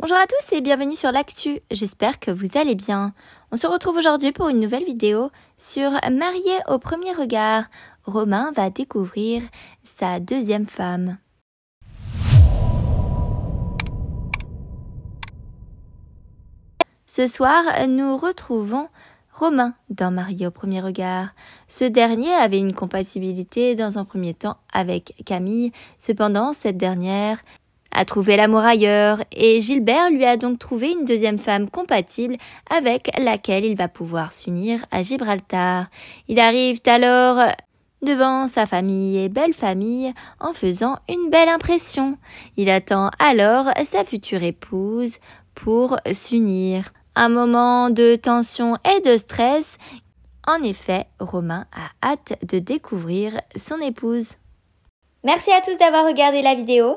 Bonjour à tous et bienvenue sur l'actu, j'espère que vous allez bien. On se retrouve aujourd'hui pour une nouvelle vidéo sur Marié au premier regard. Romain va découvrir sa deuxième femme. Ce soir, nous retrouvons Romain dans Marié au premier regard. Ce dernier avait une compatibilité dans un premier temps avec Camille, cependant cette dernière a trouvé l'amour ailleurs et Gilbert lui a donc trouvé une deuxième femme compatible avec laquelle il va pouvoir s'unir à Gibraltar. Il arrive alors devant sa famille et belle famille en faisant une belle impression. Il attend alors sa future épouse pour s'unir. Un moment de tension et de stress. En effet, Romain a hâte de découvrir son épouse. Merci à tous d'avoir regardé la vidéo.